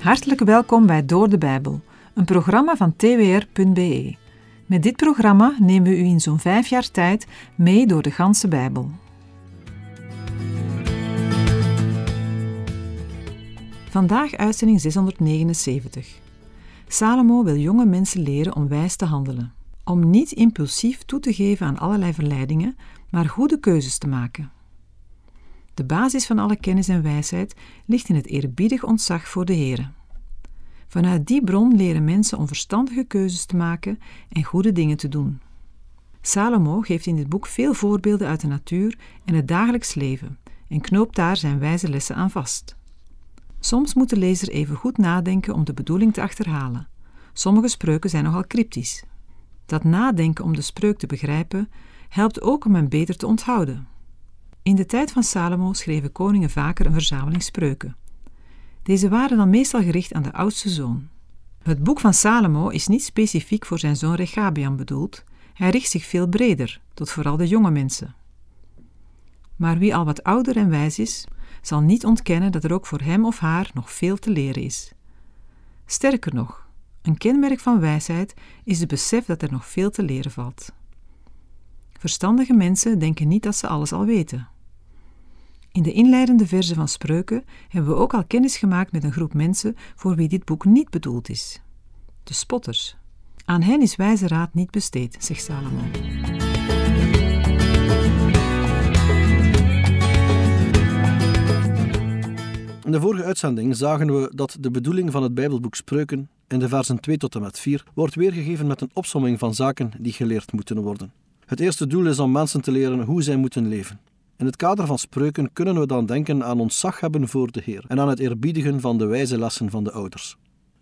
Hartelijk welkom bij Door de Bijbel, een programma van twr.be. Met dit programma nemen we u in zo'n vijf jaar tijd mee door de ganse Bijbel. Vandaag uitzending 679. Salomo wil jonge mensen leren om wijs te handelen. Om niet impulsief toe te geven aan allerlei verleidingen, maar goede keuzes te maken. De basis van alle kennis en wijsheid ligt in het eerbiedig ontzag voor de Heer. Vanuit die bron leren mensen om verstandige keuzes te maken en goede dingen te doen. Salomo geeft in dit boek veel voorbeelden uit de natuur en het dagelijks leven en knoopt daar zijn wijze lessen aan vast. Soms moet de lezer even goed nadenken om de bedoeling te achterhalen. Sommige spreuken zijn nogal cryptisch. Dat nadenken om de spreuk te begrijpen helpt ook om hem beter te onthouden. In de tijd van Salomo schreven koningen vaker een verzameling spreuken. Deze waren dan meestal gericht aan de oudste zoon. Het boek van Salomo is niet specifiek voor zijn zoon Rechabian bedoeld, hij richt zich veel breder, tot vooral de jonge mensen. Maar wie al wat ouder en wijs is, zal niet ontkennen dat er ook voor hem of haar nog veel te leren is. Sterker nog, een kenmerk van wijsheid is het besef dat er nog veel te leren valt. Verstandige mensen denken niet dat ze alles al weten. In de inleidende verzen van Spreuken hebben we ook al kennis gemaakt met een groep mensen voor wie dit boek niet bedoeld is. De spotters. Aan hen is wijze raad niet besteed, zegt Salomo. In de vorige uitzending zagen we dat de bedoeling van het Bijbelboek Spreuken in de versen 2 tot en met 4 wordt weergegeven met een opsomming van zaken die geleerd moeten worden. Het eerste doel is om mensen te leren hoe zij moeten leven. In het kader van spreuken kunnen we dan denken aan ontzag hebben voor de Heer en aan het eerbiedigen van de wijze lessen van de ouders.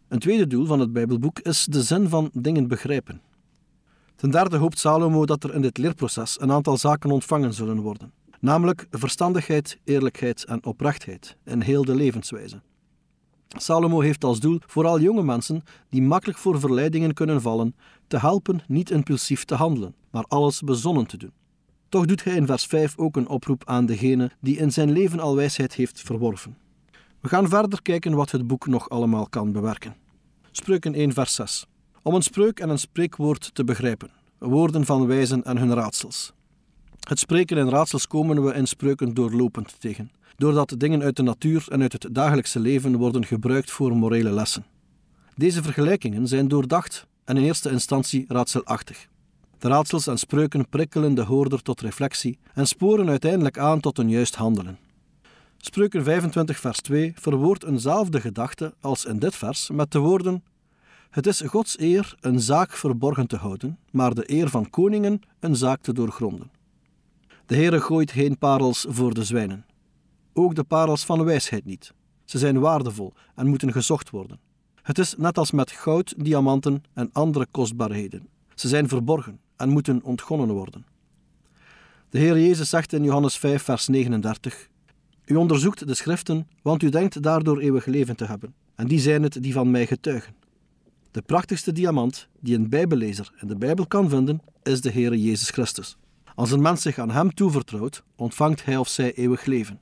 Een tweede doel van het Bijbelboek is de zin van dingen begrijpen. Ten derde hoopt Salomo dat er in dit leerproces een aantal zaken ontvangen zullen worden, namelijk verstandigheid, eerlijkheid en oprechtheid in heel de levenswijze. Salomo heeft als doel vooral jonge mensen die makkelijk voor verleidingen kunnen vallen, te helpen niet impulsief te handelen, maar alles bezonnen te doen. Toch doet hij in vers 5 ook een oproep aan degene die in zijn leven al wijsheid heeft verworven. We gaan verder kijken wat het boek nog allemaal kan bewerken. Spreuken 1, vers 6. Om een spreuk en een spreekwoord te begrijpen, woorden van wijzen en hun raadsels. Het spreken en raadsels komen we in spreuken doorlopend tegen, doordat dingen uit de natuur en uit het dagelijkse leven worden gebruikt voor morele lessen. Deze vergelijkingen zijn doordacht en in eerste instantie raadselachtig. De raadsels en spreuken prikkelen de hoorder tot reflectie en sporen uiteindelijk aan tot een juist handelen. Spreuken 25, vers 2 verwoordt eenzelfde gedachte als in dit vers met de woorden: Het is Gods eer een zaak verborgen te houden, maar de eer van koningen een zaak te doorgronden. De Heere gooit geen parels voor de zwijnen. Ook de parels van wijsheid niet. Ze zijn waardevol en moeten gezocht worden. Het is net als met goud, diamanten en andere kostbaarheden. Ze zijn verborgen en moeten ontgonnen worden. De Heer Jezus zegt in Johannes 5, vers 39: U onderzoekt de schriften, want u denkt daardoor eeuwig leven te hebben, en die zijn het die van mij getuigen. De prachtigste diamant die een Bijbellezer in de Bijbel kan vinden, is de Heer Jezus Christus. Als een mens zich aan Hem toevertrouwt, ontvangt hij of zij eeuwig leven.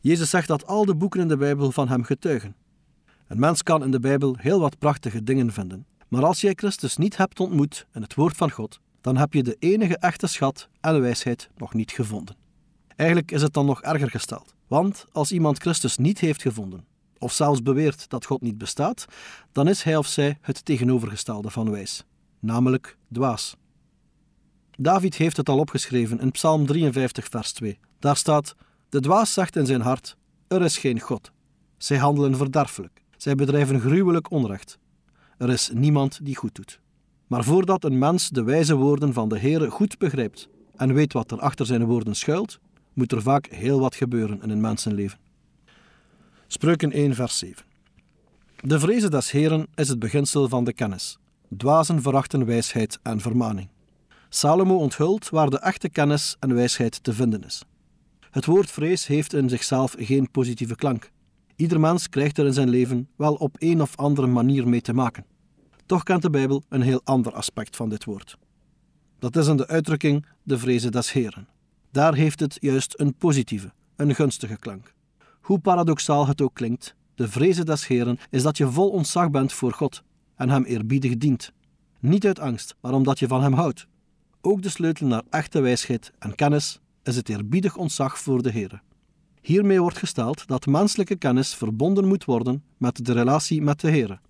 Jezus zegt dat al de boeken in de Bijbel van Hem getuigen. Een mens kan in de Bijbel heel wat prachtige dingen vinden, maar als jij Christus niet hebt ontmoet in het Woord van God, dan heb je de enige echte schat en wijsheid nog niet gevonden. Eigenlijk is het dan nog erger gesteld, want als iemand Christus niet heeft gevonden, of zelfs beweert dat God niet bestaat, dan is hij of zij het tegenovergestelde van wijs, namelijk dwaas. David heeft het al opgeschreven in Psalm 53, vers 2. Daar staat: De dwaas zegt in zijn hart: Er is geen God. Zij handelen verderfelijk. Zij bedrijven gruwelijk onrecht. Er is niemand die goed doet. Maar voordat een mens de wijze woorden van de here goed begrijpt en weet wat er achter zijn woorden schuilt, moet er vaak heel wat gebeuren in een mensenleven. Spreuken 1, vers 7. De vrezen des Heren is het beginsel van de kennis. Dwazen verachten wijsheid en vermaning. Salomo onthult waar de echte kennis en wijsheid te vinden is. Het woord vrees heeft in zichzelf geen positieve klank. Ieder mens krijgt er in zijn leven wel op een of andere manier mee te maken. Toch kent de Bijbel een heel ander aspect van dit woord. Dat is in de uitdrukking de vrezen des Heren. Daar heeft het juist een positieve, een gunstige klank. Hoe paradoxaal het ook klinkt, de vrezen des Heren is dat je vol ontzag bent voor God en Hem eerbiedig dient. Niet uit angst, maar omdat je van Hem houdt. Ook de sleutel naar echte wijsheid en kennis is het eerbiedig ontzag voor de Heren. Hiermee wordt gesteld dat menselijke kennis verbonden moet worden met de relatie met de Heren.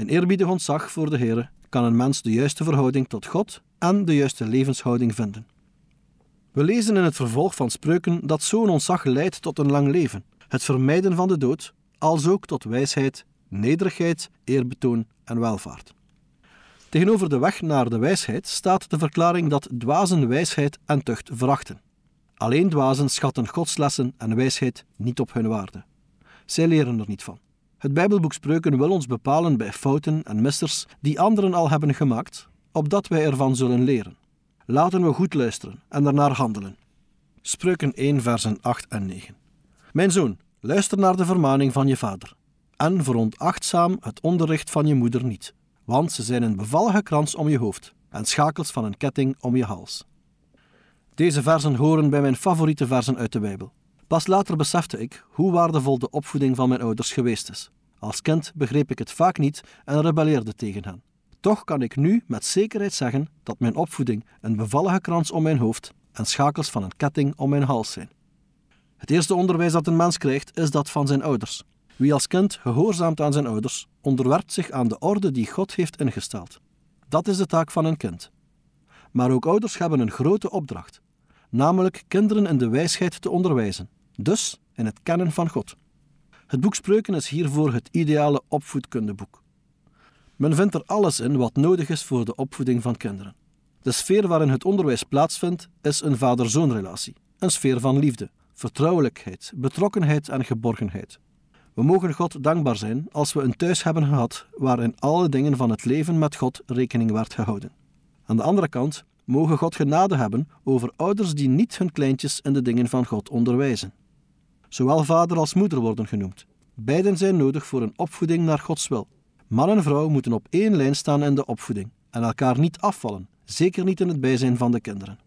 In eerbiedig ontzag voor de Heer kan een mens de juiste verhouding tot God en de juiste levenshouding vinden. We lezen in het vervolg van spreuken dat zo'n ontzag leidt tot een lang leven, het vermijden van de dood, als ook tot wijsheid, nederigheid, eerbetoon en welvaart. Tegenover de weg naar de wijsheid staat de verklaring dat dwazen wijsheid en tucht verachten. Alleen dwazen schatten godslessen en wijsheid niet op hun waarde. Zij leren er niet van. Het Bijbelboek Spreuken wil ons bepalen bij fouten en missers die anderen al hebben gemaakt, opdat wij ervan zullen leren. Laten we goed luisteren en daarnaar handelen. Spreuken 1, versen 8 en 9. Mijn zoon, luister naar de vermaning van je vader en verontachtzaam het onderricht van je moeder niet, want ze zijn een bevallige krans om je hoofd en schakels van een ketting om je hals. Deze versen horen bij mijn favoriete versen uit de Bijbel. Pas later besefte ik hoe waardevol de opvoeding van mijn ouders geweest is. Als kind begreep ik het vaak niet en rebelleerde tegen hen. Toch kan ik nu met zekerheid zeggen dat mijn opvoeding een bevallige krans om mijn hoofd en schakels van een ketting om mijn hals zijn. Het eerste onderwijs dat een mens krijgt is dat van zijn ouders. Wie als kind gehoorzaamt aan zijn ouders, onderwerpt zich aan de orde die God heeft ingesteld. Dat is de taak van een kind. Maar ook ouders hebben een grote opdracht, namelijk kinderen in de wijsheid te onderwijzen dus in het kennen van God. Het boek Spreuken is hiervoor het ideale opvoedkundeboek. Men vindt er alles in wat nodig is voor de opvoeding van kinderen. De sfeer waarin het onderwijs plaatsvindt is een vader-zoonrelatie, een sfeer van liefde, vertrouwelijkheid, betrokkenheid en geborgenheid. We mogen God dankbaar zijn als we een thuis hebben gehad waarin alle dingen van het leven met God rekening werd gehouden. Aan de andere kant mogen God genade hebben over ouders die niet hun kleintjes in de dingen van God onderwijzen. Zowel vader als moeder worden genoemd. Beiden zijn nodig voor een opvoeding naar Gods wil. Man en vrouw moeten op één lijn staan in de opvoeding en elkaar niet afvallen, zeker niet in het bijzijn van de kinderen.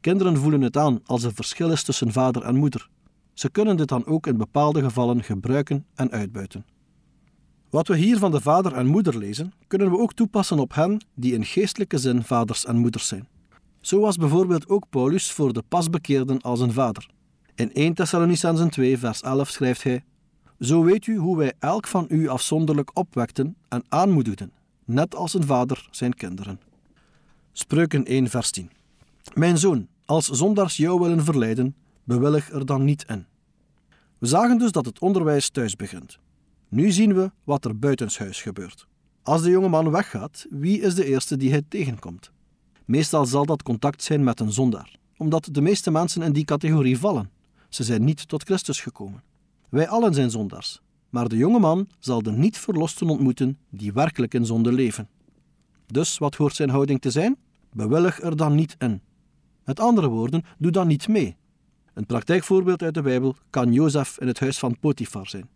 Kinderen voelen het aan als er verschil is tussen vader en moeder. Ze kunnen dit dan ook in bepaalde gevallen gebruiken en uitbuiten. Wat we hier van de vader en moeder lezen, kunnen we ook toepassen op hen die in geestelijke zin vaders en moeders zijn. Zo was bijvoorbeeld ook Paulus voor de pasbekeerden als een vader. In 1 Thessalonicensen 2, vers 11 schrijft hij: Zo weet u hoe wij elk van u afzonderlijk opwekten en aanmoedigden, net als een vader zijn kinderen. Spreuken 1, vers 10. Mijn zoon, als zondaars jou willen verleiden, bewillig er dan niet in. We zagen dus dat het onderwijs thuis begint. Nu zien we wat er buitenshuis gebeurt. Als de jonge man weggaat, wie is de eerste die hij tegenkomt? Meestal zal dat contact zijn met een zondaar, omdat de meeste mensen in die categorie vallen. Ze zijn niet tot Christus gekomen. Wij allen zijn zondaars, maar de jonge man zal de niet verlosten ontmoeten die werkelijk in zonde leven. Dus wat hoort zijn houding te zijn? Bewillig er dan niet in. Met andere woorden, doe dan niet mee. Een praktijkvoorbeeld uit de Bijbel kan Jozef in het huis van Potifar zijn.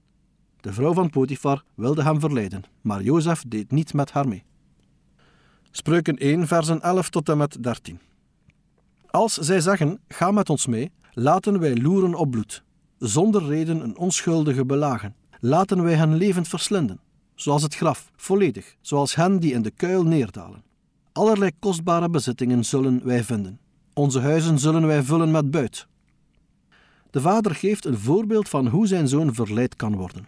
De vrouw van Potifar wilde hem verleiden, maar Jozef deed niet met haar mee. Spreuken 1, versen 11 tot en met 13. Als zij zeggen: Ga met ons mee, Laten wij loeren op bloed, zonder reden een onschuldige belagen. Laten wij hen levend verslinden, zoals het graf, volledig, zoals hen die in de kuil neerdalen. Allerlei kostbare bezittingen zullen wij vinden. Onze huizen zullen wij vullen met buit. De vader geeft een voorbeeld van hoe zijn zoon verleid kan worden.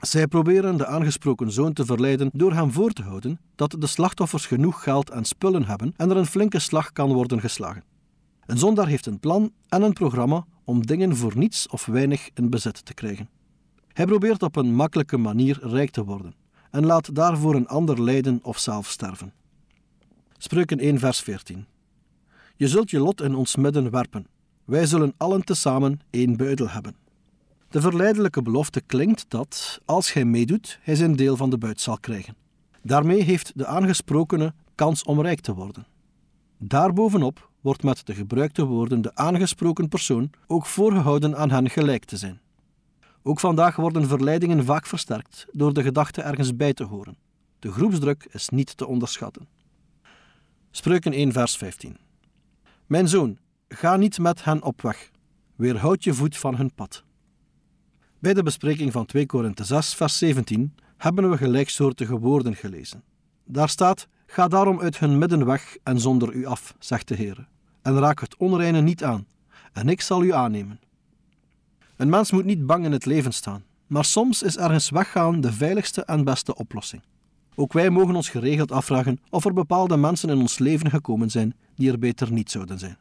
Zij proberen de aangesproken zoon te verleiden door hem voor te houden dat de slachtoffers genoeg geld en spullen hebben en er een flinke slag kan worden geslagen. Een zondaar heeft een plan en een programma om dingen voor niets of weinig in bezit te krijgen. Hij probeert op een makkelijke manier rijk te worden en laat daarvoor een ander lijden of zelf sterven. Spreuken 1, vers 14. Je zult je lot in ons midden werpen. Wij zullen allen tezamen één buidel hebben. De verleidelijke belofte klinkt dat, als hij meedoet, hij zijn deel van de buit zal krijgen. Daarmee heeft de aangesprokene kans om rijk te worden. Daarbovenop wordt met de gebruikte woorden de aangesproken persoon ook voorgehouden aan hen gelijk te zijn. Ook vandaag worden verleidingen vaak versterkt door de gedachte ergens bij te horen. De groepsdruk is niet te onderschatten. Spreuken 1, vers 15. Mijn zoon, ga niet met hen op weg. Weerhoud je voet van hun pad. Bij de bespreking van 2 Korinthe 6, vers 17 hebben we gelijksoortige woorden gelezen. Daar staat: Ga daarom uit hun midden weg en zonder u af, zegt de Heer, en raak het onreine niet aan, en ik zal u aannemen. Een mens moet niet bang in het leven staan, maar soms is ergens weggaan de veiligste en beste oplossing. Ook wij mogen ons geregeld afvragen of er bepaalde mensen in ons leven gekomen zijn die er beter niet zouden zijn.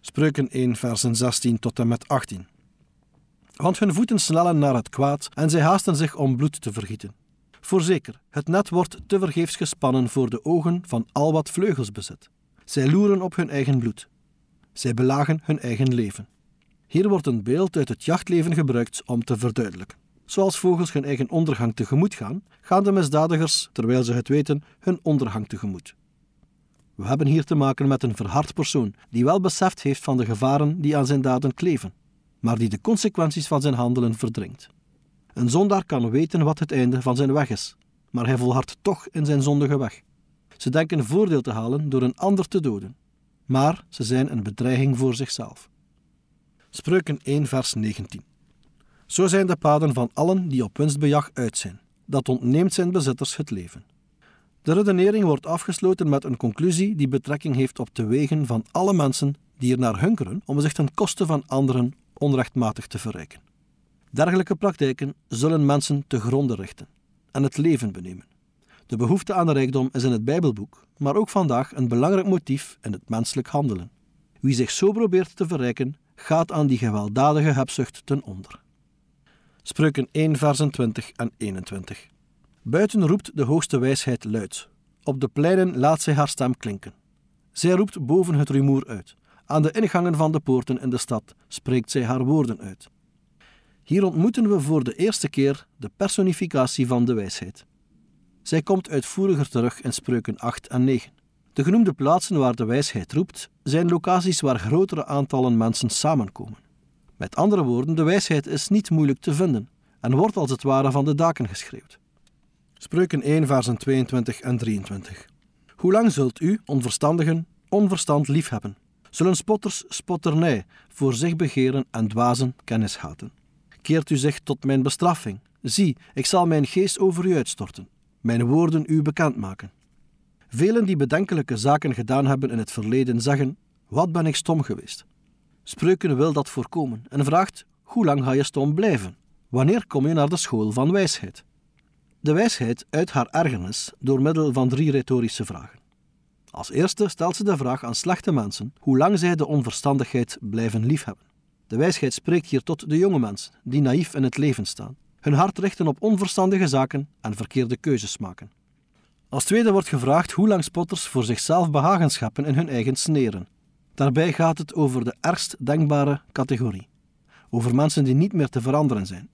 Spreuken 1, versen 16 tot en met 18. Want hun voeten snellen naar het kwaad en zij haasten zich om bloed te vergieten. Voorzeker, het net wordt tevergeefs gespannen voor de ogen van al wat vleugels bezit. Zij loeren op hun eigen bloed. Zij belagen hun eigen leven. Hier wordt een beeld uit het jachtleven gebruikt om te verduidelijken. Zoals vogels hun eigen ondergang tegemoet gaan, gaan de misdadigers, terwijl ze het weten, hun ondergang tegemoet. We hebben hier te maken met een verhard persoon die wel beseft heeft van de gevaren die aan zijn daden kleven, maar die de consequenties van zijn handelen verdringt. Een zondaar kan weten wat het einde van zijn weg is, maar hij volhardt toch in zijn zondige weg. Ze denken voordeel te halen door een ander te doden, maar ze zijn een bedreiging voor zichzelf. Spreuken 1, vers 19. Zo zijn de paden van allen die op winstbejag uit zijn. Dat ontneemt zijn bezitters het leven. De redenering wordt afgesloten met een conclusie die betrekking heeft op de wegen van alle mensen die er naar hunkeren om zich ten koste van anderen onrechtmatig te verrijken. Dergelijke praktijken zullen mensen te gronden richten en het leven benemen. De behoefte aan de rijkdom is in het Bijbelboek, maar ook vandaag een belangrijk motief in het menselijk handelen. Wie zich zo probeert te verrijken, gaat aan die gewelddadige hebzucht ten onder. Spreuken 1, versen 20 en 21. Buiten roept de hoogste wijsheid luid. Op de pleinen laat zij haar stem klinken. Zij roept boven het rumoer uit. Aan de ingangen van de poorten in de stad spreekt zij haar woorden uit. Hier ontmoeten we voor de eerste keer de personificatie van de wijsheid. Zij komt uitvoeriger terug in spreuken 8 en 9. De genoemde plaatsen waar de wijsheid roept, zijn locaties waar grotere aantallen mensen samenkomen. Met andere woorden, de wijsheid is niet moeilijk te vinden en wordt als het ware van de daken geschreeuwd. Spreuken 1, versen 22 en 23. Hoe lang zult u, onverstandigen, onverstand liefhebben? Zullen spotters spotternij voor zich begeren en dwazen kennis haten? keert u zich tot mijn bestraffing. Zie, ik zal mijn geest over u uitstorten, mijn woorden u bekend maken. Velen die bedenkelijke zaken gedaan hebben in het verleden zeggen: Wat ben ik stom geweest? Spreuken wil dat voorkomen en vraagt: Hoe lang ga je stom blijven? Wanneer kom je naar de school van wijsheid? De wijsheid uit haar ergernis door middel van drie retorische vragen. Als eerste stelt ze de vraag aan slechte mensen hoe lang zij de onverstandigheid blijven liefhebben. De wijsheid spreekt hier tot de jonge mensen, die naïef in het leven staan, hun hart richten op onverstandige zaken en verkeerde keuzes maken. Als tweede wordt gevraagd hoe lang spotters voor zichzelf behagenschappen in hun eigen sneren. Daarbij gaat het over de ergst denkbare categorie, over mensen die niet meer te veranderen zijn.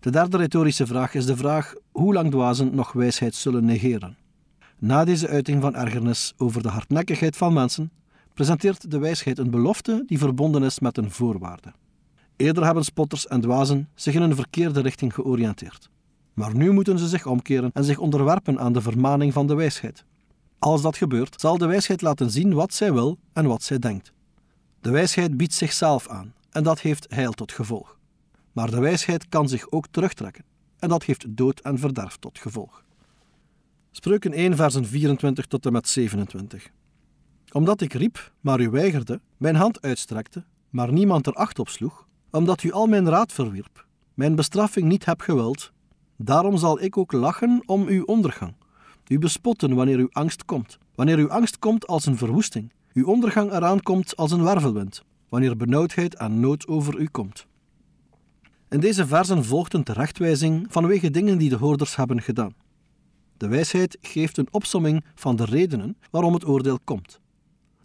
De derde retorische vraag is de vraag hoe lang dwazen nog wijsheid zullen negeren. Na deze uiting van ergernis over de hardnekkigheid van mensen presenteert de wijsheid een belofte die verbonden is met een voorwaarde. Eerder hebben spotters en dwazen zich in een verkeerde richting georiënteerd. Maar nu moeten ze zich omkeren en zich onderwerpen aan de vermaning van de wijsheid. Als dat gebeurt, zal de wijsheid laten zien wat zij wil en wat zij denkt. De wijsheid biedt zichzelf aan en dat heeft heil tot gevolg. Maar de wijsheid kan zich ook terugtrekken en dat heeft dood en verderf tot gevolg. Spreuken 1, versen 24 tot en met 27 omdat ik riep, maar u weigerde, mijn hand uitstrekte, maar niemand er acht op sloeg, omdat u al mijn raad verwierp, mijn bestraffing niet heb gewild, daarom zal ik ook lachen om uw ondergang, u bespotten wanneer uw angst komt, wanneer uw angst komt als een verwoesting, uw ondergang eraan komt als een wervelwind, wanneer benauwdheid en nood over u komt. In deze versen volgt een terechtwijzing vanwege dingen die de hoorders hebben gedaan. De wijsheid geeft een opsomming van de redenen waarom het oordeel komt.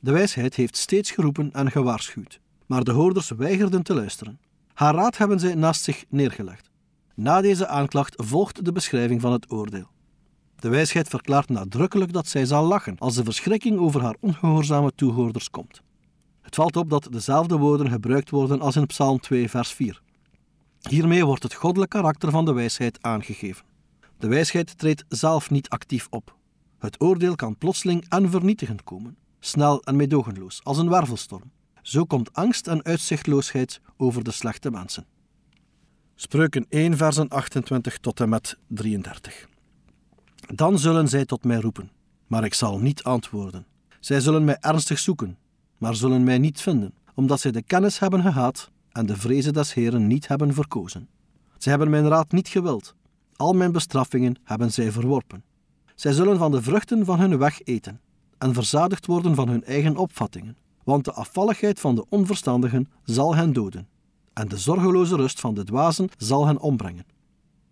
De wijsheid heeft steeds geroepen en gewaarschuwd, maar de hoorders weigerden te luisteren. Haar raad hebben zij naast zich neergelegd. Na deze aanklacht volgt de beschrijving van het oordeel. De wijsheid verklaart nadrukkelijk dat zij zal lachen als de verschrikking over haar ongehoorzame toehoorders komt. Het valt op dat dezelfde woorden gebruikt worden als in Psalm 2, vers 4. Hiermee wordt het goddelijk karakter van de wijsheid aangegeven. De wijsheid treedt zelf niet actief op. Het oordeel kan plotseling en vernietigend komen snel en meedogenloos, als een wervelstorm. Zo komt angst en uitzichtloosheid over de slechte mensen. Spreuken 1, versen 28 tot en met 33. Dan zullen zij tot mij roepen, maar ik zal niet antwoorden. Zij zullen mij ernstig zoeken, maar zullen mij niet vinden, omdat zij de kennis hebben gehaat en de vrezen des Heren niet hebben verkozen. Zij hebben mijn raad niet gewild, al mijn bestraffingen hebben zij verworpen. Zij zullen van de vruchten van hun weg eten en verzadigd worden van hun eigen opvattingen, want de afvalligheid van de onverstandigen zal hen doden en de zorgeloze rust van de dwazen zal hen ombrengen.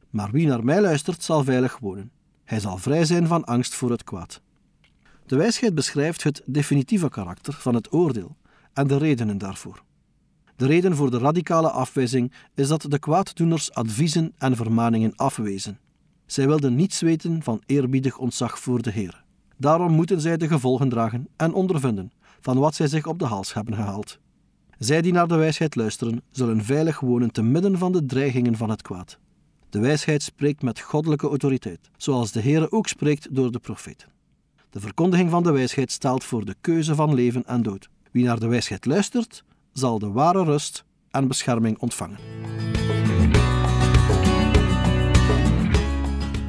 Maar wie naar mij luistert, zal veilig wonen. Hij zal vrij zijn van angst voor het kwaad. De wijsheid beschrijft het definitieve karakter van het oordeel en de redenen daarvoor. De reden voor de radicale afwijzing is dat de kwaaddoeners adviezen en vermaningen afwezen. Zij wilden niets weten van eerbiedig ontzag voor de Heer. Daarom moeten zij de gevolgen dragen en ondervinden van wat zij zich op de hals hebben gehaald. Zij die naar de wijsheid luisteren, zullen veilig wonen te midden van de dreigingen van het kwaad. De wijsheid spreekt met goddelijke autoriteit, zoals de Heer ook spreekt door de profeten. De verkondiging van de wijsheid stelt voor de keuze van leven en dood. Wie naar de wijsheid luistert, zal de ware rust en bescherming ontvangen.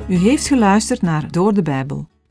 U heeft geluisterd naar Door de Bijbel